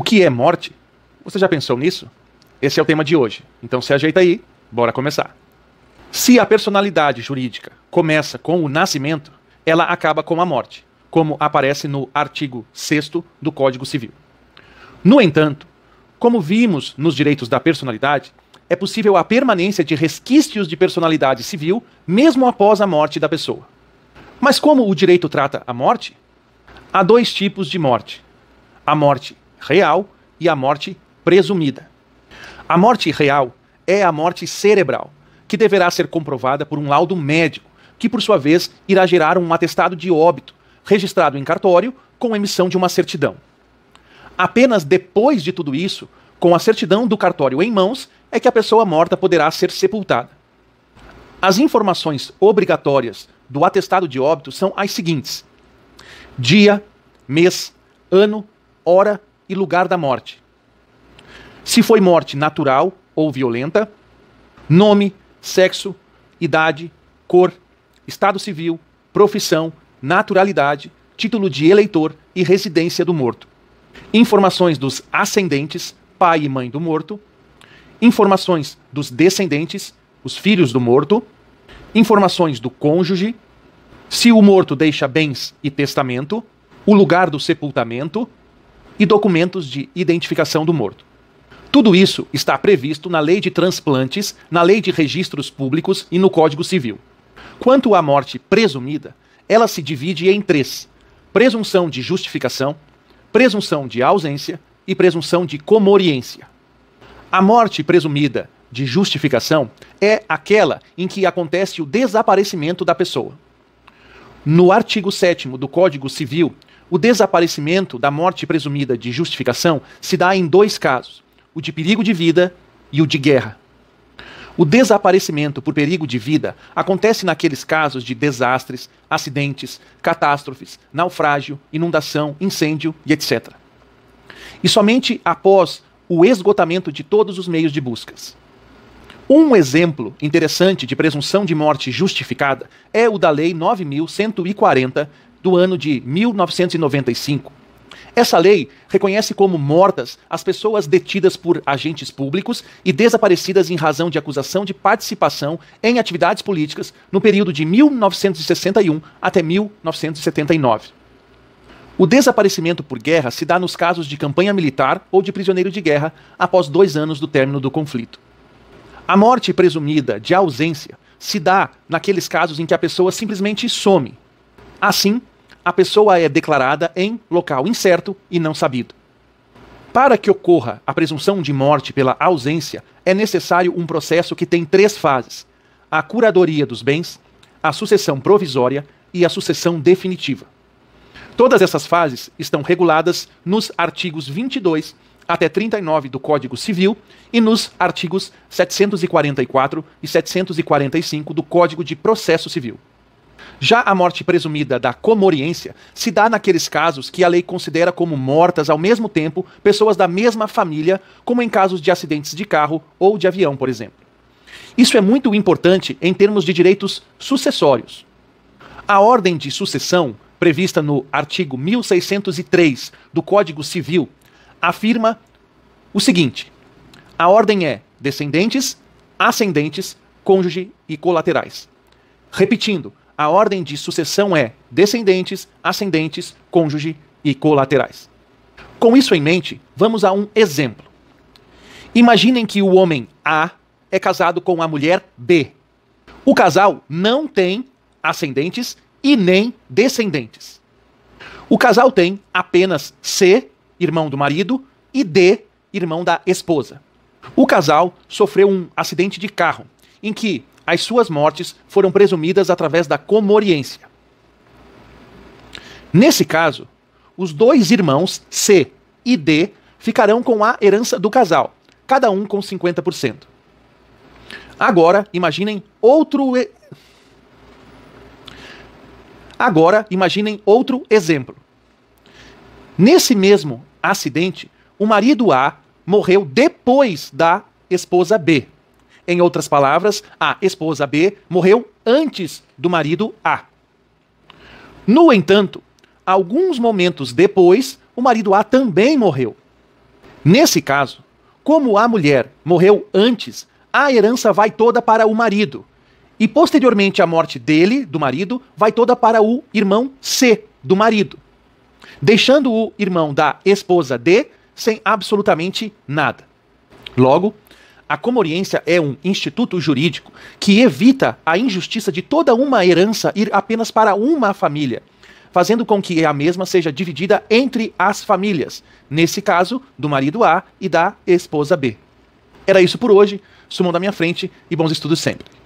O que é morte? Você já pensou nisso? Esse é o tema de hoje. Então se ajeita aí, bora começar. Se a personalidade jurídica começa com o nascimento, ela acaba com a morte, como aparece no artigo 6 do Código Civil. No entanto, como vimos nos direitos da personalidade, é possível a permanência de resquícios de personalidade civil mesmo após a morte da pessoa. Mas como o direito trata a morte? Há dois tipos de morte: a morte real e a morte presumida. A morte real é a morte cerebral, que deverá ser comprovada por um laudo médico, que por sua vez irá gerar um atestado de óbito, registrado em cartório com emissão de uma certidão. Apenas depois de tudo isso, com a certidão do cartório em mãos, é que a pessoa morta poderá ser sepultada. As informações obrigatórias do atestado de óbito são as seguintes: dia, mês, ano, hora e lugar da morte. Se foi morte natural ou violenta, nome, sexo, idade, cor, estado civil, profissão, naturalidade, título de eleitor e residência do morto. Informações dos ascendentes, pai e mãe do morto. Informações dos descendentes, os filhos do morto. Informações do cônjuge. Se o morto deixa bens e testamento. O lugar do sepultamento e documentos de identificação do morto. Tudo isso está previsto na Lei de Transplantes, na Lei de Registros Públicos e no Código Civil. Quanto à morte presumida, ela se divide em três: presunção de justificação, presunção de ausência e presunção de comoriência. A morte presumida de justificação é aquela em que acontece o desaparecimento da pessoa. No artigo 7 do Código Civil, o desaparecimento da morte presumida de justificação se dá em dois casos: o de perigo de vida e o de guerra. O desaparecimento por perigo de vida acontece naqueles casos de desastres, acidentes, catástrofes, naufrágio, inundação, incêndio e etc. E somente após o esgotamento de todos os meios de buscas. Um exemplo interessante de presunção de morte justificada é o da Lei 9140 do ano de 1995. Essa lei reconhece como mortas as pessoas detidas por agentes públicos e desaparecidas em razão de acusação de participação em atividades políticas no período de 1961 até 1979. O desaparecimento por guerra se dá nos casos de campanha militar ou de prisioneiro de guerra após dois anos do término do conflito. A morte presumida de ausência se dá naqueles casos em que a pessoa simplesmente some. Assim, a pessoa é declarada em local incerto e não sabido. Para que ocorra a presunção de morte pela ausência, é necessário um processo que tem três fases: a curadoria dos bens, a sucessão provisória e a sucessão definitiva. Todas essas fases estão reguladas nos artigos 22 até 39 do Código Civil e nos artigos 744 e 745 do Código de Processo Civil. Já a morte presumida da comoriência se dá naqueles casos que a lei considera como mortas ao mesmo tempo pessoas da mesma família, como em casos de acidentes de carro ou de avião, por exemplo. Isso é muito importante em termos de direitos sucessórios. A ordem de sucessão, prevista no artigo 1603 do Código Civil, afirma o seguinte: a ordem é descendentes, ascendentes, cônjuge e colaterais. Repetindo, a ordem de sucessão é descendentes, ascendentes, cônjuge e colaterais. Com isso em mente, vamos a um exemplo. Imaginem que o homem A é casado com a mulher B. O casal não tem ascendentes e nem descendentes. O casal tem apenas C, irmão do marido, e D, irmão da esposa. O casal sofreu um acidente de carro em que as suas mortes foram presumidas através da comoriência. Nesse caso, os dois irmãos C e D ficarão com a herança do casal, cada um com 50%. Agora, imaginem outro e... Agora, imaginem outro exemplo. Nesse mesmo acidente, o marido A morreu depois da esposa B. Em outras palavras, a esposa B morreu antes do marido A. No entanto, alguns momentos depois, o marido A também morreu. Nesse caso, como a mulher morreu antes, a herança vai toda para o marido. E posteriormente à morte dele, do marido, vai toda para o irmão C, do marido. Deixando o irmão da esposa D sem absolutamente nada. Logo, a comoriência é um instituto jurídico que evita a injustiça de toda uma herança ir apenas para uma família, fazendo com que a mesma seja dividida entre as famílias, nesse caso, do marido A e da esposa B. Era isso por hoje, sumam da minha frente e bons estudos sempre.